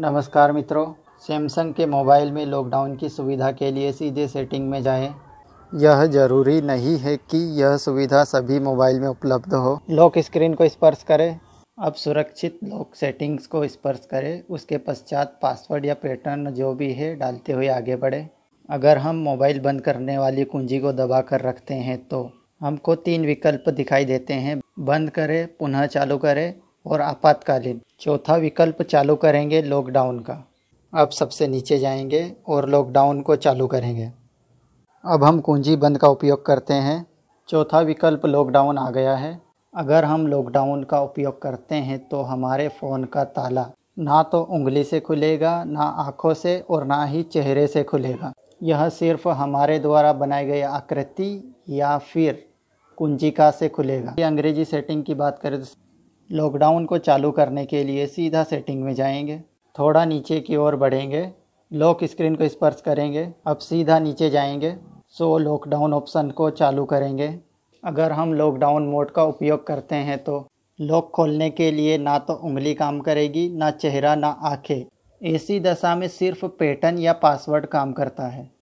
नमस्कार मित्रों सैमसंग के मोबाइल में लॉकडाउन की सुविधा के लिए सीधे सेटिंग में जाएं। यह जरूरी नहीं है कि यह सुविधा सभी मोबाइल में उपलब्ध हो लॉक स्क्रीन को स्पर्श करें अब सुरक्षित लॉक सेटिंग्स को स्पर्श करें उसके पश्चात पासवर्ड या पैटर्न जो भी है डालते हुए आगे बढ़े अगर हम मोबाइल बंद करने वाली कुंजी को दबा कर रखते हैं तो हमको तीन विकल्प दिखाई देते हैं बंद करें पुनः चालू करें और आपातकालीन चौथा विकल्प चालू करेंगे लॉकडाउन का अब सबसे नीचे जाएंगे और लॉकडाउन को चालू करेंगे अब हम कुंजी बंद का उपयोग करते हैं चौथा विकल्प लॉकडाउन आ गया है अगर हम लॉकडाउन का उपयोग करते हैं तो हमारे फ़ोन का ताला ना तो उंगली से खुलेगा ना आँखों से और ना ही चेहरे से खुलेगा यह सिर्फ हमारे द्वारा बनाई गई आकृति या फिर कुंजिका से खुलेगा ये अंग्रेजी सेटिंग की बात करें तो लॉकडाउन को चालू करने के लिए सीधा सेटिंग में जाएंगे थोड़ा नीचे की ओर बढ़ेंगे लॉक स्क्रीन को स्पर्श करेंगे अब सीधा नीचे जाएंगे सो लॉकडाउन ऑप्शन को चालू करेंगे अगर हम लॉकडाउन मोड का उपयोग करते हैं तो लॉक खोलने के लिए ना तो उंगली काम करेगी ना चेहरा ना आँखें ऐसी दशा में सिर्फ पैटर्न या पासवर्ड काम करता है